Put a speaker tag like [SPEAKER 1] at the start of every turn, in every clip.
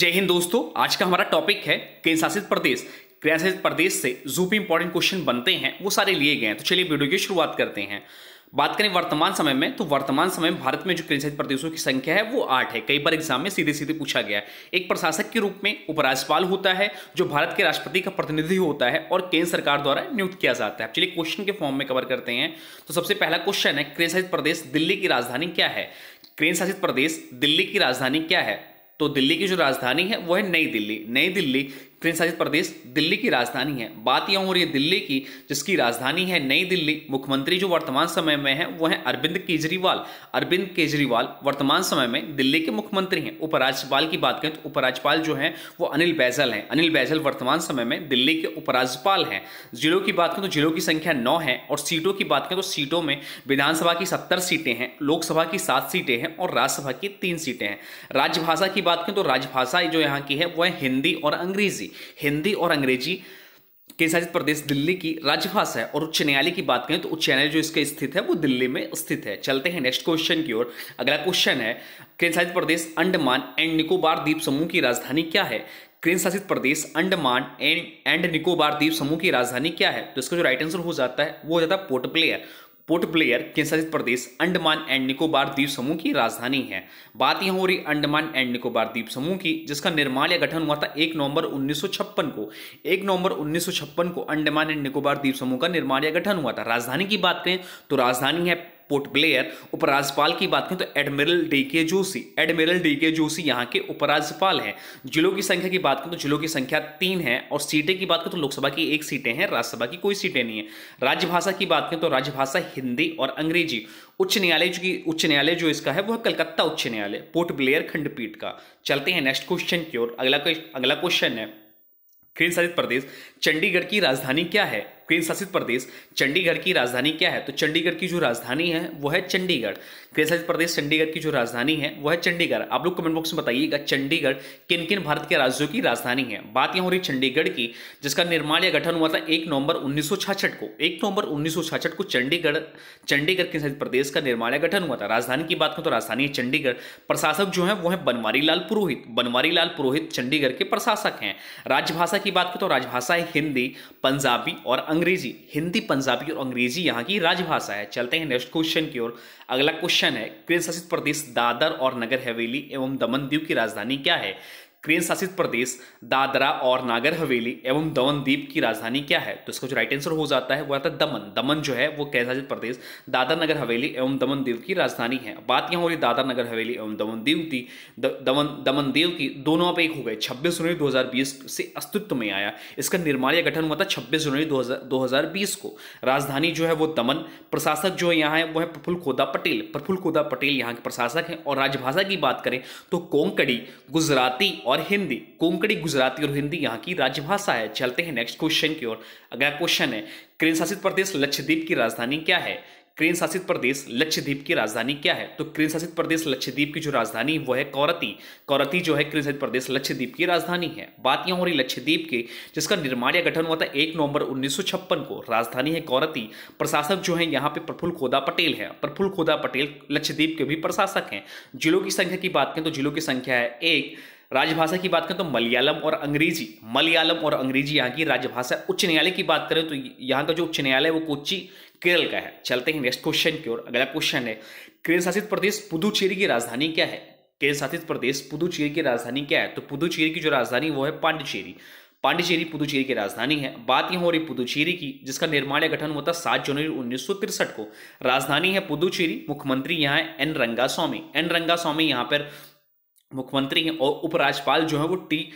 [SPEAKER 1] जय हिंद दोस्तों आज का हमारा टॉपिक है केंद्रशासित प्रदेश केंद्रशासित प्रदेश से जो भी इंपॉर्टेंट क्वेश्चन बनते हैं वो सारे लिए गए हैं तो चलिए वीडियो की शुरुआत करते हैं बात करें वर्तमान समय में तो वर्तमान समय में भारत में जो केंद्रशासित प्रदेशों की संख्या है वो आठ है कई बार एग्जाम में सीधे सीधे पूछा गया है एक प्रशासक के रूप में उपराज्यपाल होता है जो भारत के राष्ट्रपति का प्रतिनिधि होता है और केंद्र सरकार द्वारा नियुक्त किया जाता है चलिए क्वेश्चन के फॉर्म में कवर करते हैं तो सबसे पहला क्वेश्चन है केंद्रशासित शासित प्रदेश दिल्ली की राजधानी क्या है केंद्रशासित प्रदेश दिल्ली की राजधानी क्या है तो दिल्ली की जो राजधानी है वो है नई दिल्ली नई दिल्ली केंद्र शासित प्रदेश दिल्ली की राजधानी है बात यह हो रही है दिल्ली की जिसकी राजधानी है नई दिल्ली मुख्यमंत्री जो वर्तमान समय में है वो है अरविंद केजरीवाल अरविंद केजरीवाल वर्तमान समय में दिल्ली के मुख्यमंत्री हैं उपराज्यपाल की बात करें तो उपराज्यपाल जो है वो अनिल बैजल हैं अनिल बैजल वर्तमान समय में दिल्ली के उपराज्यपाल हैं जिलों की बात करें तो जिलों की संख्या नौ है और सीटों की बात करें तो सीटों में विधानसभा की सत्तर सीटें हैं लोकसभा की सात सीटें हैं और राज्यसभा की तीन सीटें हैं राजभाषा की बात करें तो राजभाषा जो यहाँ की है वह हिंदी और अंग्रेजी सी हिंदी और अंग्रेजी के शासित प्रदेश दिल्ली की राजभाषा है और उच्च न्यायालय की बात करें तो उच्च न्यायालय जो इसके स्थित है वो दिल्ली में स्थित है चलते हैं नेक्स्ट क्वेश्चन की ओर अगला क्वेश्चन है केंद्र शासित प्रदेश अंडमान एंड निकोबार द्वीप समूह की राजधानी क्या है केंद्र शासित प्रदेश अंडमान एंड एंड निकोबार द्वीप समूह की राजधानी क्या है तो इसका जो राइट आंसर हो जाता है वो हो जाता है पोर्ट प्लेयर पोर्ट ब्लेयर केंद्रशासित प्रदेश अंडमान एंड निकोबार द्वीप समूह की राजधानी है बात यहां हो रही अंडमान एंड निकोबार द्वीप समूह की जिसका निर्माण या गठन हुआ था एक नवंबर उन्नीस को एक नवंबर उन्नीस को अंडमान एंड निकोबार द्वीप समूह का निर्माण या गठन हुआ था राजधानी की बात करें तो राजधानी है पोर्ट ब्लेयर उपराज्यपाल की बात करें तो एडमिरल डी के जोशी एडमिरल डी के जोशी यहाँ के उपराज्यपाल हैं जिलों की संख्या की बात करें तो जिलों की संख्या तीन है और सीटें की बात करें तो लोकसभा की एक सीटें हैं राज्यसभा की कोई सीटें नहीं है राज्यभाषा की बात करें तो राज्यभाषा हिंदी और अंग्रेजी उच्च न्यायालय जो की उच्च न्यायालय जो इसका है वो है कलकत्ता उच्च न्यायालय पोर्ट ब्लेयर खंडपीठ का चलते हैं नेक्स्ट क्वेश्चन की ओर अगला अगला क्वेश्चन है केंद्र शासित प्रदेश चंडीगढ़ की राजधानी क्या है केंद्र शासित प्रदेश चंडीगढ़ की राजधानी क्या है तो चंडीगढ़ की जो राजधानी है वो है चंडीगढ़ केंद्र शासित प्रदेश चंडीगढ़ की जो राजधानी है वो है चंडीगढ़ आप लोग कमेंट बॉक्स में बताइएगा चंडीगढ़ किन किन भारत के राज्यों की राजधानी है बात यहाँ हो रही चंडीगढ़ की जिसका निर्माण या गठन हुआ था एक नवंबर उन्नीस को एक नवंबर उन्नीस को चंडीगढ़ चंडीगढ़ केंद्र शासित प्रदेश का निर्माण या गठन हुआ था राजधानी की बात करें तो राजधानी है चंडीगढ़ प्रशासक जो है वो है बनवारी लाल पुरोहित बनवारी लाल पुरोहित चंडीगढ़ के प्रशासक हैं राजभाषा की बात करें तो राजभाषा है हिंदी पंजाबी और अंग्रेजी हिंदी पंजाबी और अंग्रेजी यहाँ की राजभाषा है चलते हैं नेक्स्ट क्वेश्चन की ओर अगला क्वेश्चन है केंद्र शासित प्रदेश दादर और नगर हवेली एवं दमन दीव की राजधानी क्या है केंद्र शासित प्रदेश दादरा और नागर हवेली एवं दमन द्वीप की राजधानी क्या है तो इसका जो राइट आंसर हो जाता है वो आता है दमन दमन जो है वो केंद्र शासित प्रदेश दादरा नगर हवेली एवं दमन द्वीप की राजधानी है बात यहाँ हो रही दादरा नगर हवेली एवं दमन द्वीप की दमन दमन द्वीप की दोनों आप एक हो गए छब्बीस जनवरी दो से अस्तित्व में आया इसका निर्माण या गठन हुआ था छब्बीस जनवरी दो को राजधानी जो है वो दमन प्रशासक जो है यहाँ है वो है प्रफुल्ल खोदा पटेल प्रफुल्ल खोदा पटेल यहाँ के प्रशासक हैं और राजभाषा की बात करें तो कोंकड़ी गुजराती और और हिंदी कोंकणी गुजराती और हिंदी यहाँ की राजभाषा है चलते हैं नेक्स्ट क्वेश्चन की ओर अगला क्वेश्चन है केंद्र शासित प्रदेश लक्षद्वीप की राजधानी क्या है केंद्र शासित प्रदेश लक्षद्वीप की राजधानी क्या है तो केंद्र शासित प्रदेश लक्षद्वीप की जो राजधानी वह है कौरती कौरती जो है केंद्र शासित प्रदेश लक्षद्वीप की राजधानी है बात यहाँ हो रही लक्षद्वीप के जिसका निर्माण या गठन हुआ था एक नवंबर 1956 को राजधानी है कौरती प्रशासक जो है यहाँ पे प्रफुल्ल खोदा पटेल है प्रफुल्ल खोदा पटेल लक्षद्वीप के भी प्रशासक हैं जिलों की संख्या की बात करें तो जिलों की संख्या है एक राजभाषा की बात करें तो मलयालम और अंग्रेजी मलयालम और अंग्रेजी यहाँ की राजभाषा उच्च न्यायालय की बात करें तो यहाँ का जो उच्च न्यायालय वो कोच्चि केरल का है चलते हैं नेक्स्ट क्वेश्चन की ओर अगला क्वेश्चन है केरल शासित प्रदेश पुदुचेरी की राजधानी क्या है केरल शासित प्रदेश पुदुचेरी की राजधानी क्या है तो पुदुचेरी की जो राजधानी वो है पांडिचेरी पांडिचेरी पुदुचेरी की राजधानी है बात यहाँ हो रही पुदुचेरी की जिसका निर्माण या गठन हुआ था सात जनवरी उन्नीस को राजधानी है पुदुचेरी मुख्यमंत्री यहाँ है एन रंगास्वामी एन रंगास्वामी यहाँ पर मुख्यमंत्री हैं और उपराज्यपाल जो है वो टी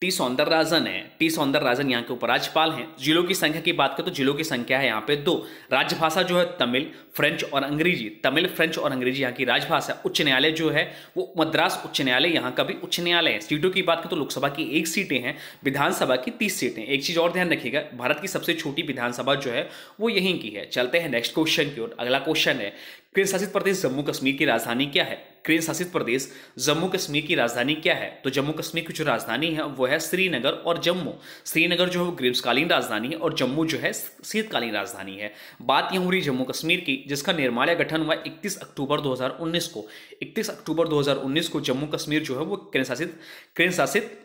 [SPEAKER 1] टी सौंदर राजन है टी सौंदर राजन यहाँ के उपराज्यपाल हैं जिलों की संख्या की बात करें तो जिलों की संख्या है यहाँ पे दो राजभाषा जो है तमिल फ्रेंच और अंग्रेजी तमिल फ्रेंच और अंग्रेजी यहाँ की राजभाषा उच्च न्यायालय जो है वो मद्रास उच्च न्यायालय यहाँ का भी उच्च न्यायालय है सीटों की बात करें तो लोकसभा की एक सीटें हैं विधानसभा की तीस सीटें एक चीज़ और ध्यान रखिएगा भारत की सबसे छोटी विधानसभा जो है वो यहीं की है चलते हैं नेक्स्ट क्वेश्चन की ओर अगला क्वेश्चन है केंद्र शासित प्रदेश जम्मू कश्मीर की राजधानी क्या है केंद्र शासित प्रदेश जम्मू कश्मीर की राजधानी क्या है तो जम्मू कश्मीर की जो राजधानी है वो है श्रीनगर और जम्मू श्रीनगर जो है वो ग्रीष्मकालीन राजधानी है और जम्मू जो है शीतकालीन राजधानी है बात यह हो रही जम्मू कश्मीर की जिसका निर्माण या गठन हुआ 31 अक्टूबर 2019 को 31 अक्टूबर 2019 को जम्मू कश्मीर जो है वो केंद्र शासित केंद्र शासित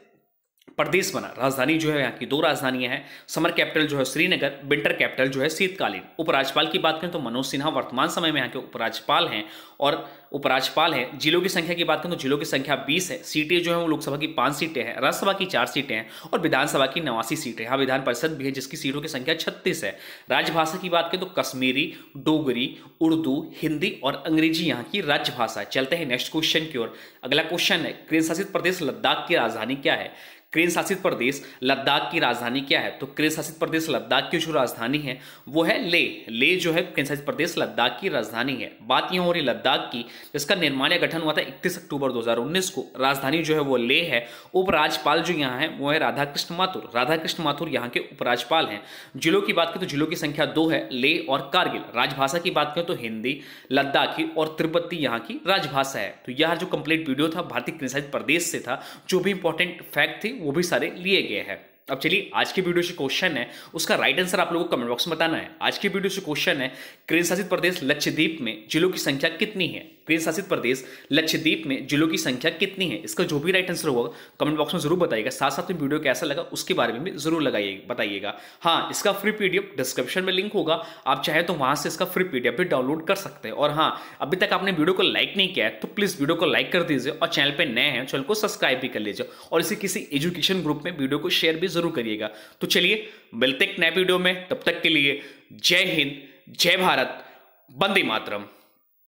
[SPEAKER 1] प्रदेश बना राजधानी जो है यहाँ की दो राजधानियां हैं समर कैपिटल जो है श्रीनगर विंटर कैपिटल जो है शीतकालीन उपराज्यपाल की बात करें तो मनोज सिन्हा वर्तमान समय में यहाँ के उपराज्यपाल हैं और उपराज्यपाल हैं जिलों की संख्या की बात करें तो जिलों की संख्या 20 है सीटें जो है वो लोकसभा की पांच सीटें हैं राज्यसभा की चार सीटें हैं और विधानसभा की नवासी सीटें यहाँ विधान परिषद भी है जिसकी सीटों की संख्या छत्तीस है राजभाषा की बात करें तो कश्मीरी डोगरी उर्दू हिंदी और अंग्रेजी यहाँ की राजभाषा चलते हैं नेक्स्ट क्वेश्चन की ओर अगला क्वेश्चन है केंद्र शासित प्रदेश लद्दाख की राजधानी क्या है केंद्र शासित प्रदेश लद्दाख की राजधानी क्या है तो केंद्र शासित प्रदेश लद्दाख की जो राजधानी है वो है ले ले जो है केंद्र शासित प्रदेश लद्दाख की राजधानी है बात यह हो रही लद्दाख की जिसका तो निर्माण या गठन हुआ था इकतीस अक्टूबर 2019 को राजधानी जो है वो ले है उपराज्यपाल जो यहाँ है वो है राधाकृष्ण माथुर राधाकृष्ण माथुर यहाँ के उपराज्यपाल हैं जिलों की बात करें तो जिलों की संख्या दो है ले और कारगिल राजभाषा की बात करें तो हिंदी लद्दाखी और तिब्बती यहाँ की राजभाषा है तो यह जो कंप्लीट वीडियो था भारतीय केंद्र शासित प्रदेश से था जो भी इंपॉर्टेंट फैक्ट थी वो भी सारे लिए गए हैं अब चलिए आज की वीडियो से क्वेश्चन है उसका राइट आंसर आप लोगों को कमेंट बॉक्स में बताना है आज की वीडियो से क्वेश्चन है केंद्र शासित प्रदेश लक्षद्वीप में जिलों की संख्या कितनी है केंद्र शासित प्रदेश लक्षद्वीप में जिलों की संख्या कितनी है इसका जो भी राइट आंसर होगा कमेंट बॉक्स में जरूर बताइएगा साथ साथ में वीडियो कैसा लगा उसके बारे में भी जरूर लगाइए बताइएगा हाँ इसका फ्री पीडीएफ डिस्क्रिप्शन में लिंक होगा आप चाहे तो वहां से इसका फ्री पीडीएफ भी डाउनलोड कर सकते हैं और हाँ अभी तक आपने वीडियो को लाइक नहीं किया है तो प्लीज वीडियो को लाइक कर दीजिए और चैनल पर नए हैं चैनल को सब्सक्राइब भी कर लीजिए और इसे किसी एजुकेशन ग्रुप में वीडियो को शेयर भी जरूर करिएगा तो चलिए मिलते नए वीडियो में तब तक के लिए जय हिंद जय भारत बंदे मातरम